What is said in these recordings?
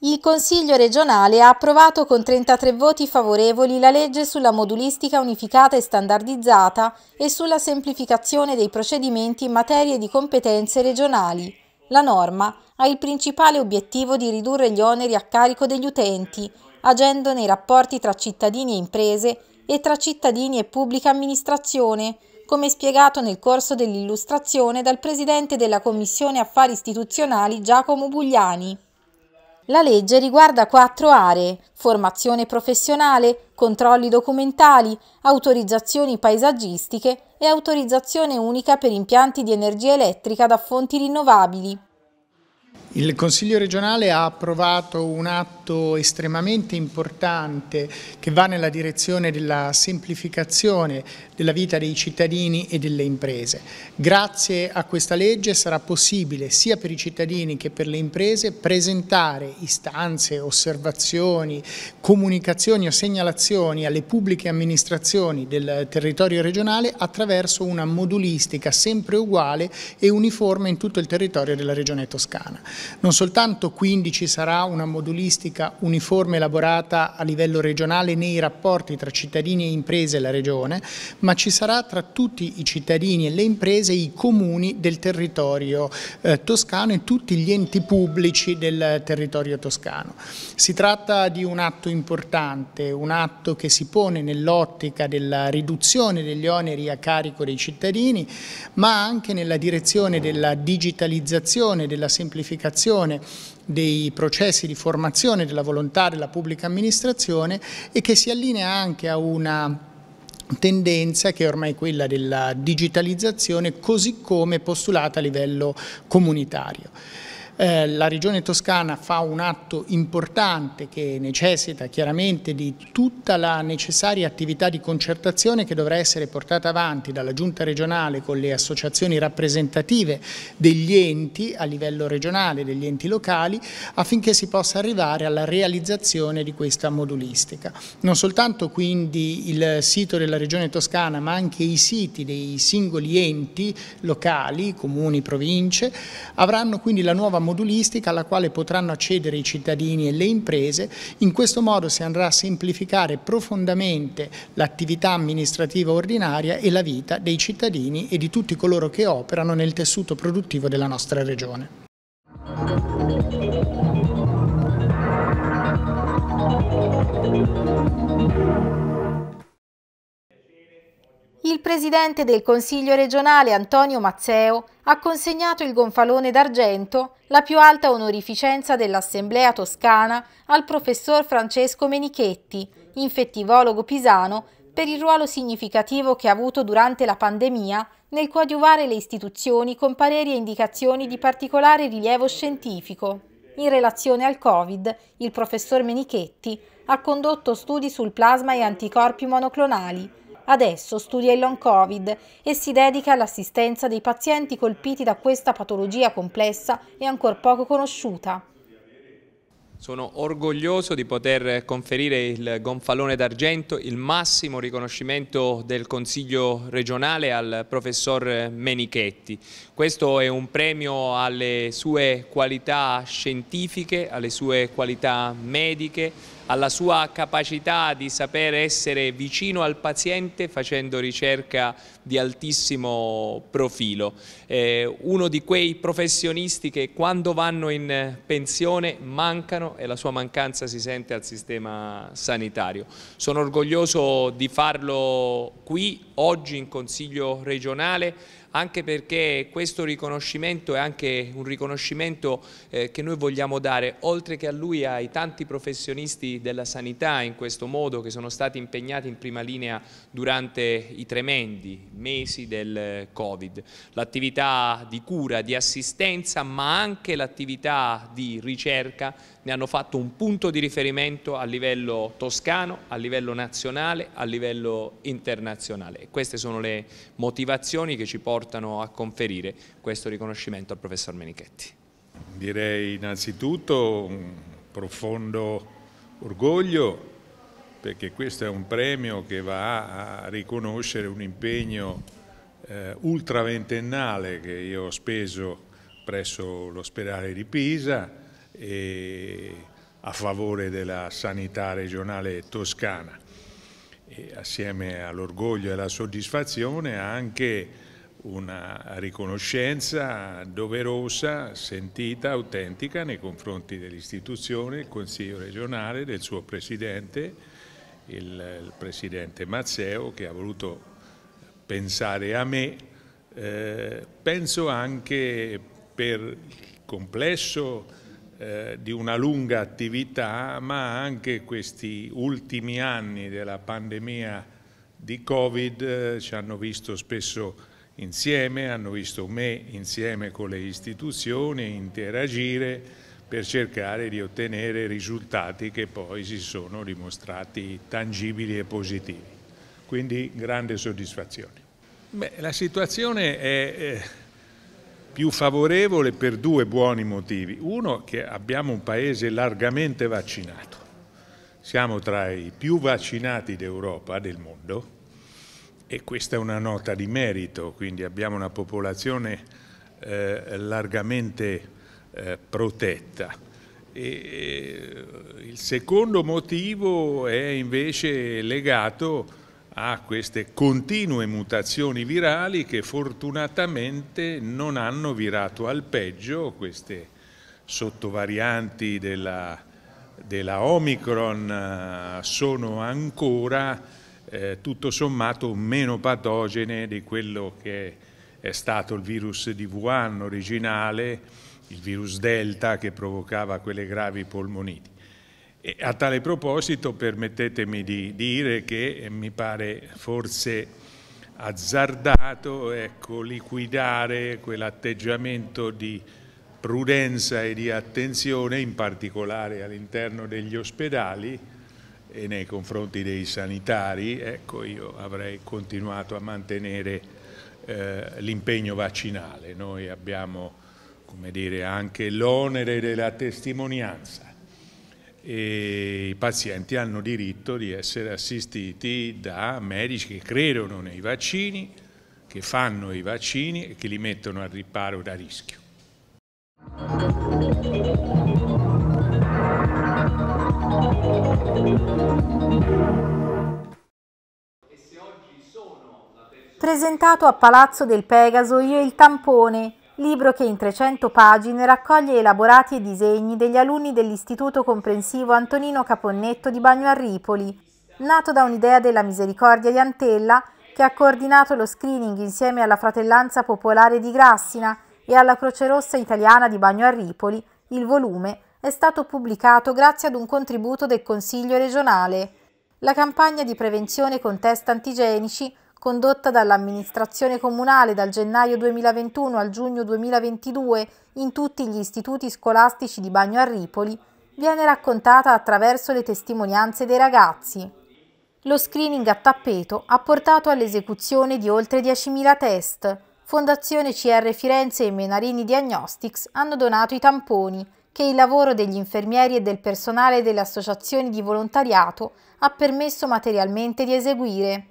Il Consiglio regionale ha approvato con 33 voti favorevoli la legge sulla modulistica unificata e standardizzata e sulla semplificazione dei procedimenti in materia di competenze regionali. La norma ha il principale obiettivo di ridurre gli oneri a carico degli utenti, agendo nei rapporti tra cittadini e imprese e tra cittadini e pubblica amministrazione, come spiegato nel corso dell'illustrazione dal Presidente della Commissione Affari Istituzionali Giacomo Bugliani. La legge riguarda quattro aree, formazione professionale, controlli documentali, autorizzazioni paesaggistiche e autorizzazione unica per impianti di energia elettrica da fonti rinnovabili. Il Consiglio regionale ha approvato un atto estremamente importante che va nella direzione della semplificazione della vita dei cittadini e delle imprese. Grazie a questa legge sarà possibile sia per i cittadini che per le imprese presentare istanze, osservazioni, comunicazioni o segnalazioni alle pubbliche amministrazioni del territorio regionale attraverso una modulistica sempre uguale e uniforme in tutto il territorio della regione toscana. Non soltanto quindi ci sarà una modulistica uniforme elaborata a livello regionale nei rapporti tra cittadini e imprese e la regione, ma ci sarà tra tutti i cittadini e le imprese i comuni del territorio eh, toscano e tutti gli enti pubblici del territorio toscano. Si tratta di un atto importante, un atto che si pone nell'ottica della riduzione degli oneri a carico dei cittadini, ma anche nella direzione della digitalizzazione, della semplificazione semplificazione dei processi di formazione della volontà della pubblica amministrazione e che si allinea anche a una tendenza che è ormai quella della digitalizzazione così come postulata a livello comunitario. Eh, la Regione Toscana fa un atto importante che necessita chiaramente di tutta la necessaria attività di concertazione che dovrà essere portata avanti dalla Giunta regionale con le associazioni rappresentative degli enti a livello regionale, degli enti locali, affinché si possa arrivare alla realizzazione di questa modulistica. Non soltanto quindi il sito della Regione Toscana, ma anche i siti dei singoli enti locali, comuni, province, avranno quindi la nuova modulistica modulistica alla quale potranno accedere i cittadini e le imprese. In questo modo si andrà a semplificare profondamente l'attività amministrativa ordinaria e la vita dei cittadini e di tutti coloro che operano nel tessuto produttivo della nostra regione. il presidente del Consiglio regionale Antonio Mazzeo ha consegnato il gonfalone d'argento, la più alta onorificenza dell'Assemblea toscana, al professor Francesco Menichetti, infettivologo pisano, per il ruolo significativo che ha avuto durante la pandemia nel coadiuvare le istituzioni con pareri e indicazioni di particolare rilievo scientifico. In relazione al Covid, il professor Menichetti ha condotto studi sul plasma e anticorpi monoclonali, Adesso studia il long covid e si dedica all'assistenza dei pazienti colpiti da questa patologia complessa e ancor poco conosciuta. Sono orgoglioso di poter conferire il gonfalone d'argento, il massimo riconoscimento del Consiglio regionale al professor Menichetti. Questo è un premio alle sue qualità scientifiche, alle sue qualità mediche, alla sua capacità di saper essere vicino al paziente facendo ricerca di altissimo profilo. Eh, uno di quei professionisti che quando vanno in pensione mancano e la sua mancanza si sente al sistema sanitario. Sono orgoglioso di farlo qui, oggi in Consiglio regionale anche perché questo riconoscimento è anche un riconoscimento eh, che noi vogliamo dare, oltre che a lui, ai tanti professionisti della sanità in questo modo che sono stati impegnati in prima linea durante i tremendi mesi del eh, Covid. L'attività di cura, di assistenza, ma anche l'attività di ricerca ne hanno fatto un punto di riferimento a livello toscano, a livello nazionale, a livello internazionale. E queste sono le motivazioni che ci portano portano a conferire questo riconoscimento al professor Menichetti? Direi innanzitutto un profondo orgoglio perché questo è un premio che va a riconoscere un impegno eh, ultraventennale che io ho speso presso l'ospedale di Pisa e a favore della sanità regionale toscana. E assieme all'orgoglio e alla soddisfazione anche una riconoscenza doverosa, sentita, autentica nei confronti dell'istituzione, del Consiglio regionale, del suo Presidente, il, il Presidente Mazzeo che ha voluto pensare a me, eh, penso anche per il complesso eh, di una lunga attività, ma anche questi ultimi anni della pandemia di Covid eh, ci hanno visto spesso insieme, hanno visto me insieme con le istituzioni interagire per cercare di ottenere risultati che poi si sono dimostrati tangibili e positivi. Quindi grande soddisfazione. Beh, la situazione è eh, più favorevole per due buoni motivi. Uno, che abbiamo un paese largamente vaccinato. Siamo tra i più vaccinati d'Europa, del mondo, e questa è una nota di merito, quindi abbiamo una popolazione eh, largamente eh, protetta. E, eh, il secondo motivo è invece legato a queste continue mutazioni virali che fortunatamente non hanno virato al peggio queste sottovarianti della, della Omicron eh, sono ancora eh, tutto sommato meno patogene di quello che è stato il virus di Wuhan originale, il virus Delta che provocava quelle gravi polmoniti. E a tale proposito permettetemi di dire che eh, mi pare forse azzardato ecco, liquidare quell'atteggiamento di prudenza e di attenzione, in particolare all'interno degli ospedali, e nei confronti dei sanitari, ecco io avrei continuato a mantenere eh, l'impegno vaccinale. Noi abbiamo come dire, anche l'onere della testimonianza e i pazienti hanno diritto di essere assistiti da medici che credono nei vaccini, che fanno i vaccini e che li mettono al riparo da rischio. Presentato a Palazzo del Pegaso Io il tampone, libro che in 300 pagine raccoglie elaborati e disegni degli alunni dell'Istituto Comprensivo Antonino Caponnetto di Bagno a Ripoli, nato da un'idea della misericordia di Antella che ha coordinato lo screening insieme alla Fratellanza Popolare di Grassina e alla Croce Rossa Italiana di Bagno a Ripoli, il volume è stato pubblicato grazie ad un contributo del Consiglio regionale. La campagna di prevenzione con test antigenici, condotta dall'amministrazione comunale dal gennaio 2021 al giugno 2022 in tutti gli istituti scolastici di Bagno a Ripoli, viene raccontata attraverso le testimonianze dei ragazzi. Lo screening a tappeto ha portato all'esecuzione di oltre 10.000 test. Fondazione CR Firenze e Menarini Diagnostics hanno donato i tamponi che il lavoro degli infermieri e del personale delle associazioni di volontariato ha permesso materialmente di eseguire.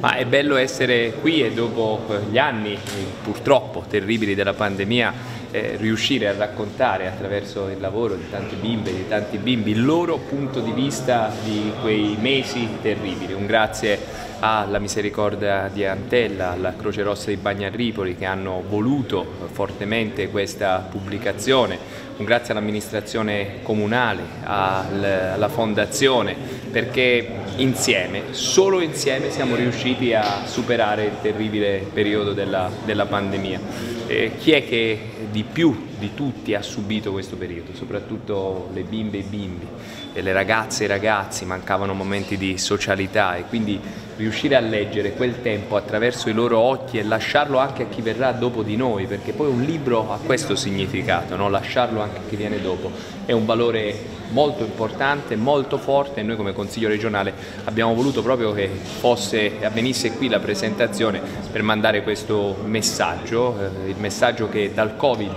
Ma è bello essere qui e dopo gli anni purtroppo terribili della pandemia eh, riuscire a raccontare attraverso il lavoro di tante bimbe di tanti bimbi il loro punto di vista di quei mesi terribili. Un grazie alla misericordia di Antella, alla Croce Rossa di Bagnarripoli che hanno voluto fortemente questa pubblicazione, un grazie all'amministrazione comunale, alla fondazione, perché insieme, solo insieme siamo riusciti a superare il terribile periodo della, della pandemia. E eh, chi è che di più di tutti ha subito questo periodo, soprattutto le bimbe e i bimbi, e le ragazze e i ragazzi, mancavano momenti di socialità e quindi riuscire a leggere quel tempo attraverso i loro occhi e lasciarlo anche a chi verrà dopo di noi, perché poi un libro ha questo significato, no? lasciarlo anche a chi viene dopo, è un valore molto importante, molto forte e noi come Consiglio regionale abbiamo voluto proprio che fosse, avvenisse qui la presentazione per mandare questo messaggio, eh, il messaggio che dal Covid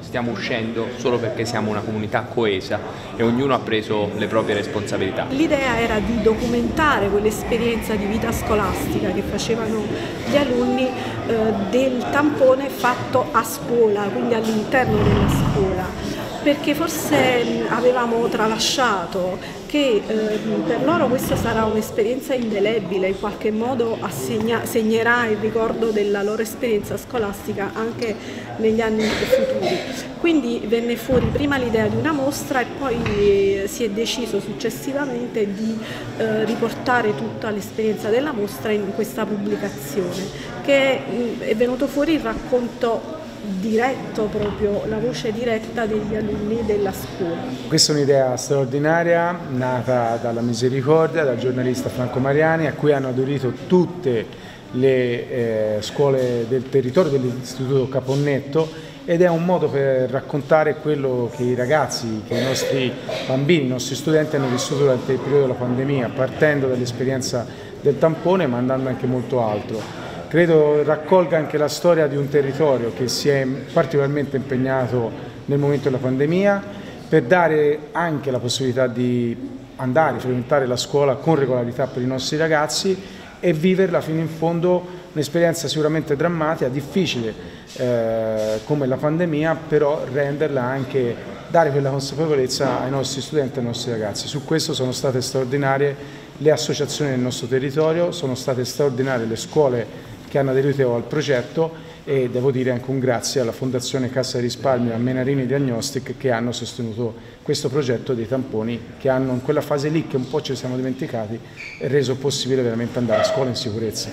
stiamo uscendo solo perché siamo una comunità coesa e ognuno ha preso le proprie responsabilità. L'idea era di documentare quell'esperienza di vita scolastica che facevano gli alunni eh, del tampone fatto a scuola, quindi all'interno della scuola perché forse avevamo tralasciato che eh, per loro questa sarà un'esperienza indelebile, in qualche modo assegna, segnerà il ricordo della loro esperienza scolastica anche negli anni futuri. Quindi venne fuori prima l'idea di una mostra e poi eh, si è deciso successivamente di eh, riportare tutta l'esperienza della mostra in questa pubblicazione, che mh, mm, è venuto fuori il racconto diretto proprio, la voce diretta degli alunni della scuola. Questa è un'idea straordinaria nata dalla Misericordia, dal giornalista Franco Mariani, a cui hanno aderito tutte le eh, scuole del territorio dell'Istituto Caponnetto ed è un modo per raccontare quello che i ragazzi, che i nostri bambini, i nostri studenti hanno vissuto durante il periodo della pandemia, partendo dall'esperienza del tampone ma andando anche molto altro credo raccolga anche la storia di un territorio che si è particolarmente impegnato nel momento della pandemia per dare anche la possibilità di andare, frequentare la scuola con regolarità per i nostri ragazzi e viverla fino in fondo un'esperienza sicuramente drammatica, difficile eh, come la pandemia, però renderla anche, dare quella consapevolezza ai nostri studenti e ai nostri ragazzi. Su questo sono state straordinarie le associazioni del nostro territorio, sono state straordinarie le scuole che hanno aderito al progetto e devo dire anche un grazie alla Fondazione Cassa Risparmio e a Menarini Diagnostic che hanno sostenuto questo progetto dei tamponi che hanno in quella fase lì che un po' ci siamo dimenticati reso possibile veramente andare a scuola in sicurezza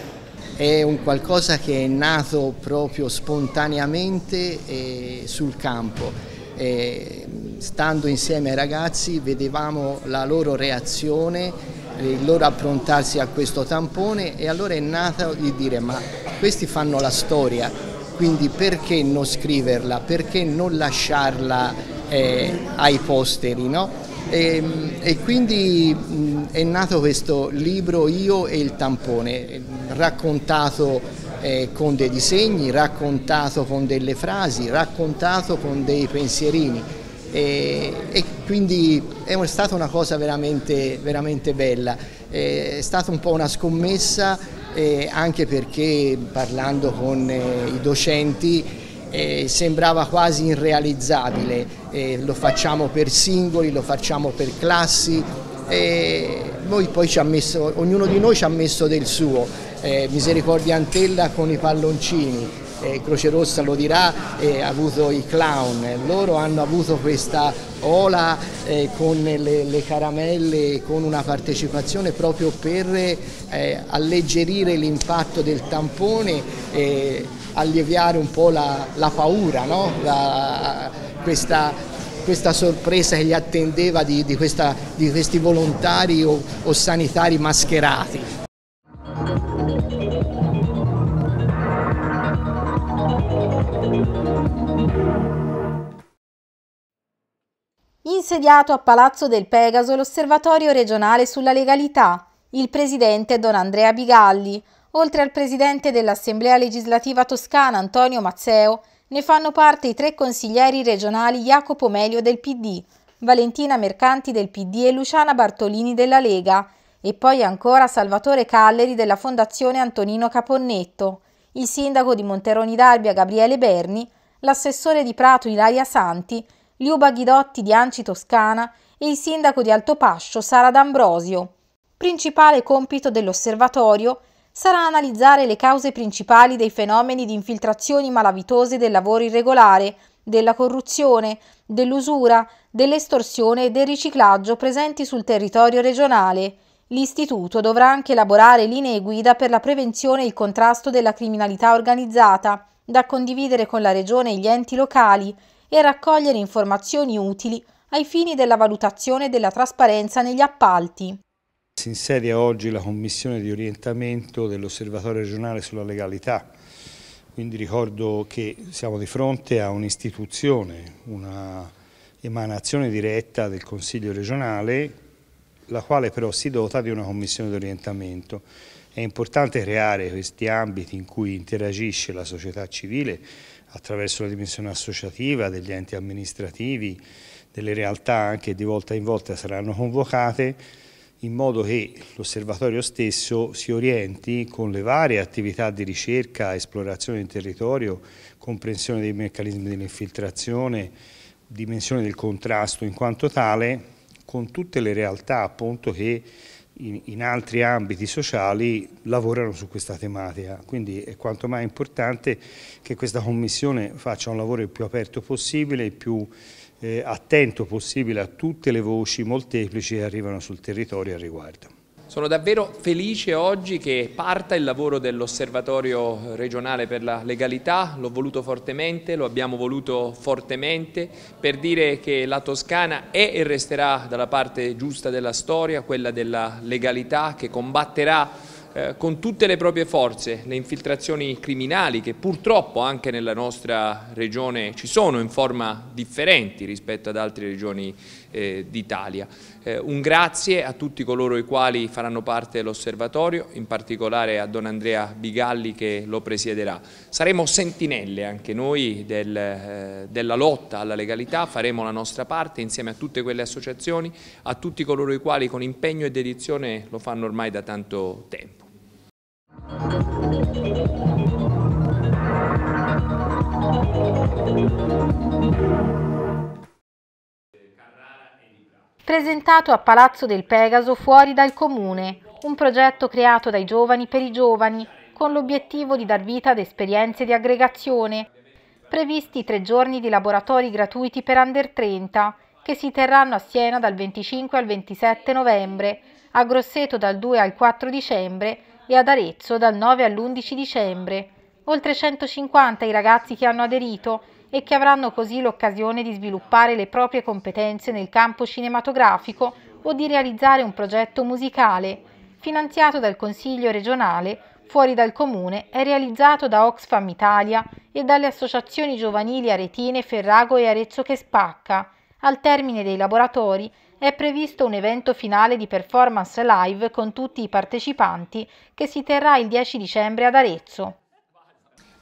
è un qualcosa che è nato proprio spontaneamente eh, sul campo. Eh, stando insieme ai ragazzi vedevamo la loro reazione il eh, loro approntarsi a questo tampone e allora è nata di dire ma questi fanno la storia, quindi perché non scriverla, perché non lasciarla eh, ai posteri, no? E, ehm, e, quindi mh, mm, è nato questo libro Io e il tampone, raccontato eh, con dei disegni, raccontato con delle frasi, raccontato con dei pensierini e, e quindi è stata una cosa veramente, veramente bella, è stata un po' una scommessa eh, anche perché parlando con eh, i docenti eh, sembrava quasi irrealizzabile, lo facciamo per singoli, lo facciamo per classi, messo, ognuno di noi ci ha messo del suo, eh, misericordia Antella con i palloncini, eh, Croce Rossa lo dirà, eh, ha avuto i clown, loro hanno avuto questa ola eh, con le, le, caramelle, con una partecipazione proprio per eh, alleggerire l'impatto del tampone, e eh, alleviare un po' la, la paura, no? la, questa, questa sorpresa che gli attendeva di, di, questa, di questi volontari o, o sanitari mascherati. insediato a Palazzo del Pegaso l'osservatorio regionale sulla legalità, il presidente Don Andrea Bigalli, oltre al presidente dell'Assemblea legislativa toscana Antonio Mazzeo, ne fanno parte i tre consiglieri regionali Jacopo Melio del PD, Valentina Mercanti del PD e Luciana Bartolini della Lega, e poi ancora Salvatore Calleri della Fondazione Antonino Caponnetto, il sindaco di Monteroni d'Albia Gabriele Berni, l'assessore di Prato Ilaria Santi Liuba Ghidotti di Anci Toscana e il sindaco di Altopascio Sara D'Ambrosio. Principale compito dell'osservatorio sarà analizzare le cause principali dei fenomeni di infiltrazioni malavitose del lavoro irregolare, della corruzione, dell'usura, dell'estorsione e del riciclaggio presenti sul territorio regionale. L'Istituto dovrà anche elaborare linee guida per la prevenzione e il contrasto della criminalità organizzata, da condividere con la Regione e gli enti locali, e raccogliere informazioni utili ai fini della valutazione della trasparenza negli appalti. Si inseria oggi la commissione di orientamento dell'Osservatorio regionale sulla legalità, quindi ricordo che siamo di fronte a un'istituzione, una emanazione diretta del Consiglio regionale, la quale però si dota di una commissione di orientamento. È importante creare questi ambiti in cui interagisce la società civile attraverso la dimensione associativa, degli enti amministrativi, delle realtà che di volta in volta saranno convocate in modo che l'osservatorio stesso si orienti con le varie attività di ricerca, esplorazione del territorio, comprensione dei meccanismi dell'infiltrazione, dimensione del contrasto in quanto tale, con tutte le realtà appunto che in, in altri ambiti sociali lavorano su questa tematica, quindi è quanto mai importante che questa commissione faccia un lavoro il più aperto possibile, il più eh, attento possibile a tutte le voci molteplici che arrivano sul territorio a riguardo. Sono davvero felice oggi che parta il lavoro dell'Osservatorio regionale per la legalità, l'ho voluto fortemente, lo abbiamo voluto fortemente per dire che la Toscana è e resterà dalla parte giusta della storia, quella della legalità che combatterà eh, con tutte le proprie forze le infiltrazioni criminali che purtroppo anche nella nostra regione ci sono in forma differenti rispetto ad altre regioni eh, d'Italia. Eh, un grazie a tutti coloro i quali faranno parte dell'osservatorio, in particolare a Don Andrea Bigalli che lo presiederà. Saremo sentinelle anche noi del, eh, della lotta alla legalità, faremo la nostra parte insieme a tutte quelle associazioni, a tutti coloro i quali con impegno e dedizione lo fanno ormai da tanto tempo. Presentato a Palazzo del Pegaso fuori dal comune, un progetto creato dai giovani per i giovani, con l'obiettivo di dar vita ad esperienze di aggregazione. Previsti tre giorni di laboratori gratuiti per under 30, che si terranno a Siena dal 25 al 27 novembre, a Grosseto dal 2 al 4 dicembre e ad Arezzo dal 9 all'11 dicembre. Oltre 150 i ragazzi che hanno aderito e che avranno così l'occasione di sviluppare le proprie competenze nel campo cinematografico o di realizzare un progetto musicale, finanziato dal Consiglio regionale, fuori dal comune, è realizzato da Oxfam Italia e dalle associazioni giovanili aretine Ferrago e Arezzo che spacca. Al termine dei laboratori è previsto un evento finale di performance live con tutti i partecipanti che si terrà il 10 dicembre ad Arezzo.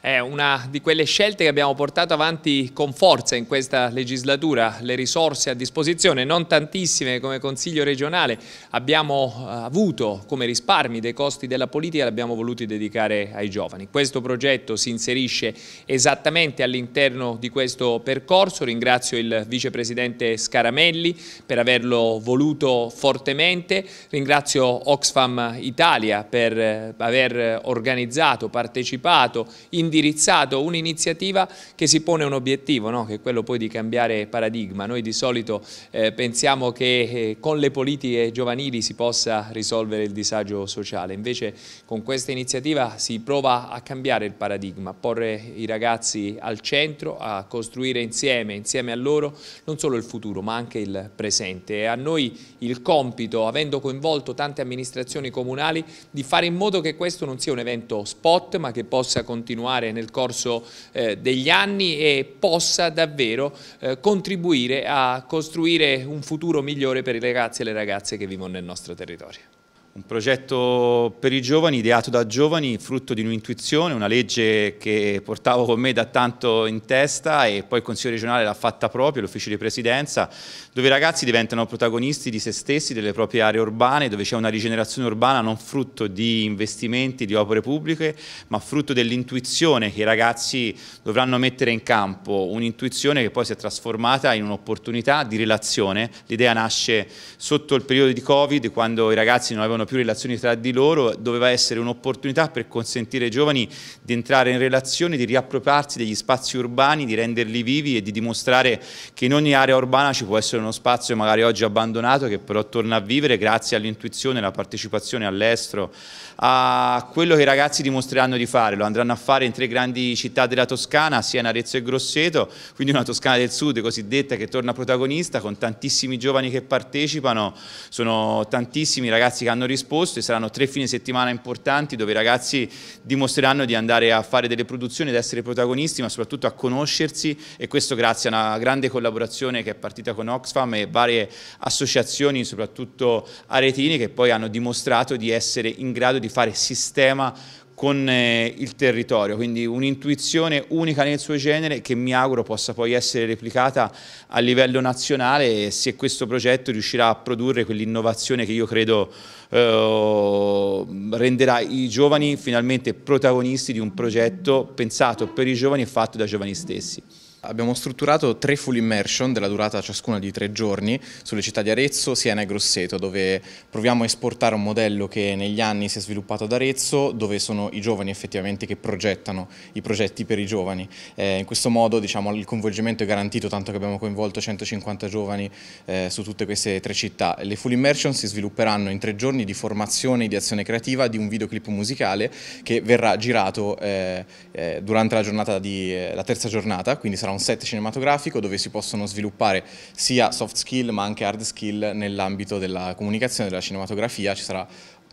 È una di quelle scelte che abbiamo portato avanti con forza in questa legislatura, le risorse a disposizione, non tantissime come Consiglio regionale, abbiamo eh, avuto come risparmi dei costi della politica, li abbiamo voluti dedicare ai giovani. Questo progetto si inserisce esattamente all'interno di questo percorso, ringrazio il Vicepresidente Scaramelli per averlo voluto fortemente, ringrazio Oxfam Italia per eh, aver organizzato, partecipato, indirizzato indirizzato un'iniziativa che si pone un obiettivo, no? che è quello poi di cambiare paradigma. Noi di solito eh, pensiamo che eh, con le politiche giovanili si possa risolvere il disagio sociale, invece con questa iniziativa si prova a cambiare il paradigma, a porre i ragazzi al centro, a costruire insieme, insieme a loro, non solo il futuro ma anche il presente. E a noi il compito, avendo coinvolto tante amministrazioni comunali, di fare in modo che questo non sia un evento spot ma che possa continuare continuare nel corso eh, degli anni e possa davvero eh, contribuire a costruire un futuro migliore per i ragazzi e le ragazze che vivono nel nostro territorio un progetto per i giovani, ideato da giovani, frutto di un'intuizione, una legge che portavo con me da tanto in testa e poi il Consiglio regionale l'ha fatta proprio, l'ufficio di presidenza, dove i ragazzi diventano protagonisti di se stessi, delle proprie aree urbane, dove c'è una rigenerazione urbana non frutto di investimenti, di opere pubbliche, ma frutto dell'intuizione che i ragazzi dovranno mettere in campo, un'intuizione che poi si è trasformata in un'opportunità di relazione. L'idea nasce sotto il periodo di Covid, quando i ragazzi non avevano c'erano più relazioni tra di loro, doveva essere un'opportunità per consentire ai giovani di entrare in relazione, di riappropriarsi degli spazi urbani, di renderli vivi e di dimostrare che in ogni area urbana ci può essere uno spazio magari oggi abbandonato che però torna a vivere grazie all'intuizione, alla partecipazione all'estero, a quello che i ragazzi dimostreranno di fare, lo andranno a fare in tre grandi città della Toscana, Siena, Arezzo e Grosseto, quindi una Toscana del Sud cosiddetta che torna protagonista con tantissimi giovani che partecipano, sono tantissimi ragazzi che hanno risposto risposto e saranno tre fine settimana importanti dove i ragazzi dimostreranno di andare a fare delle produzioni, ad essere protagonisti ma soprattutto a conoscersi e questo grazie a una grande collaborazione che è partita con Oxfam e varie associazioni soprattutto aretini che poi hanno dimostrato di essere in grado di fare sistema con eh, il territorio, quindi un'intuizione unica nel suo genere che mi auguro possa poi essere replicata a livello nazionale se questo progetto riuscirà a produrre quell'innovazione che io credo eh, renderà i giovani finalmente protagonisti di un progetto pensato per i giovani e fatto da giovani stessi. Abbiamo strutturato tre full immersion della durata ciascuna di tre giorni sulle città di Arezzo, Siena e Grosseto, dove proviamo a esportare un modello che negli anni si è sviluppato ad Arezzo, dove sono i giovani effettivamente che progettano i progetti per i giovani. Eh, in questo modo diciamo, il coinvolgimento è garantito, tanto che abbiamo coinvolto 150 giovani eh, su tutte queste tre città. Le full immersion si svilupperanno in tre giorni di formazione e di azione creativa di un videoclip musicale che verrà girato eh, eh durante la, di, eh, la terza giornata, quindi sarà un un set cinematografico dove si possono sviluppare sia soft skill ma anche hard skill nell'ambito della comunicazione, della cinematografia, ci sarà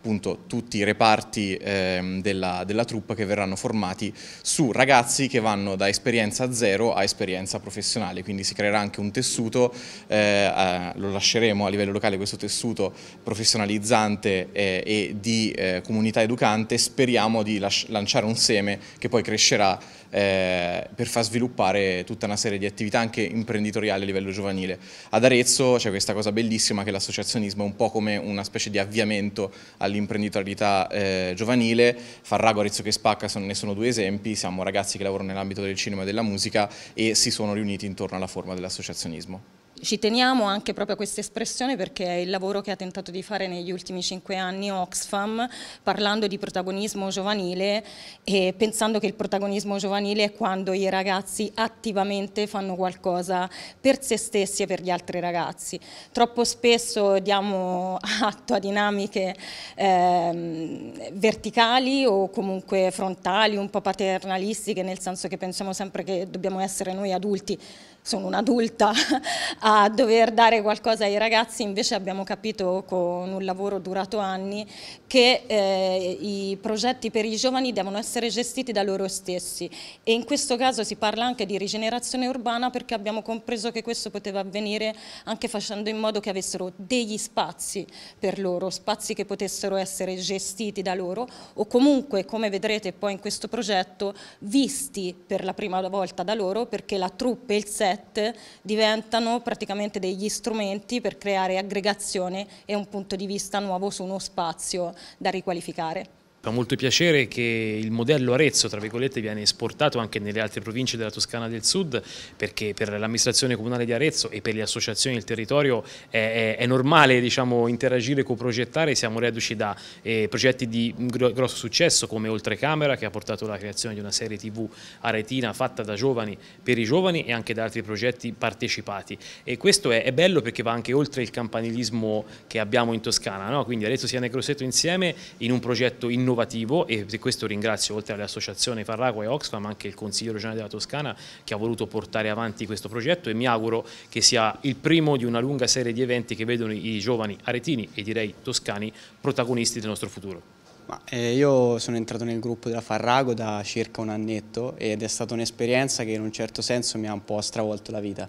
appunto tutti i reparti eh, della, della truppa che verranno formati su ragazzi che vanno da esperienza zero a esperienza professionale, quindi si creerà anche un tessuto, eh, eh, lo lasceremo a livello locale questo tessuto professionalizzante eh, e di eh, comunità educante, speriamo di lanciare un seme che poi crescerà eh, per far sviluppare tutta una serie di attività anche imprenditoriali a livello giovanile. Ad Arezzo c'è questa cosa bellissima che l'associazionismo è un po' come una specie di avviamento all'imprenditorialità eh, giovanile, Farrago, Arezzo che spacca sono, ne sono due esempi, siamo ragazzi che lavorano nell'ambito del cinema e della musica e si sono riuniti intorno alla forma dell'associazionismo. Ci teniamo anche proprio a questa espressione perché è il lavoro che ha tentato di fare negli ultimi cinque anni Oxfam parlando di protagonismo giovanile e pensando che il protagonismo giovanile è quando i ragazzi attivamente fanno qualcosa per se stessi e per gli altri ragazzi. Troppo spesso diamo atto a dinamiche eh, verticali o comunque frontali, un po' paternalistiche, nel senso che pensiamo sempre che dobbiamo essere noi adulti sono un'adulta a dover dare qualcosa ai ragazzi, invece abbiamo capito con un lavoro durato anni che eh, i progetti per i giovani devono essere gestiti da loro stessi e in questo caso si parla anche di rigenerazione urbana perché abbiamo compreso che questo poteva avvenire anche facendo in modo che avessero degli spazi per loro, spazi che potessero essere gestiti da loro o comunque come vedrete poi in questo progetto visti per la prima volta da loro perché la troupe e il set ricette diventano praticamente degli strumenti per creare aggregazione e un punto di vista nuovo su uno spazio da riqualificare. Fa molto piacere che il modello Arezzo tra virgolette, viene esportato anche nelle altre province della Toscana del Sud perché per l'amministrazione comunale di Arezzo e per le associazioni del territorio è, è, è normale diciamo, interagire, coprogettare, siamo reduci da eh, progetti di gro grosso successo come Oltrecamera che ha portato alla creazione di una serie tv aretina fatta da giovani per i giovani e anche da altri progetti partecipati e questo è, è bello perché va anche oltre il campanilismo che abbiamo in Toscana, no? quindi Arezzo Siena e Grosseto insieme in un progetto innovativo innovativo e per questo ringrazio oltre all'associazione Farrago e Oxfam anche il Consiglio regionale della Toscana che ha voluto portare avanti questo progetto e mi auguro che sia il primo di una lunga serie di eventi che vedono i giovani aretini e direi toscani protagonisti del nostro futuro. Ma, eh, io sono entrato nel gruppo della Farrago da circa un annetto ed è stata un'esperienza che in un certo senso mi ha un po' stravolto la vita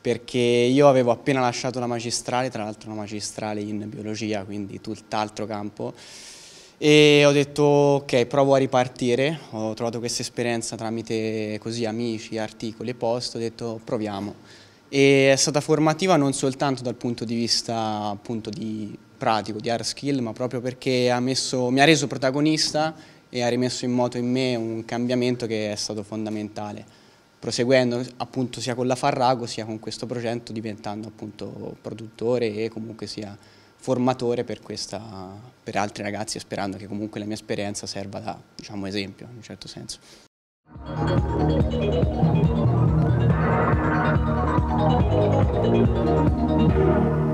perché io avevo appena lasciato la magistrale, tra l'altro una magistrale in biologia, quindi tutt'altro campo, e ho detto ok provo a ripartire, ho trovato questa esperienza tramite così amici, articoli post, ho detto proviamo e è stata formativa non soltanto dal punto di vista appunto di pratico, di hard skill ma proprio perché ha messo, mi ha reso protagonista e ha rimesso in moto in me un cambiamento che è stato fondamentale proseguendo appunto sia con la Farrago sia con questo progetto diventando appunto produttore e comunque sia formatore per, questa, per altri ragazzi sperando che comunque la mia esperienza serva da diciamo, esempio in un certo senso. Thank you.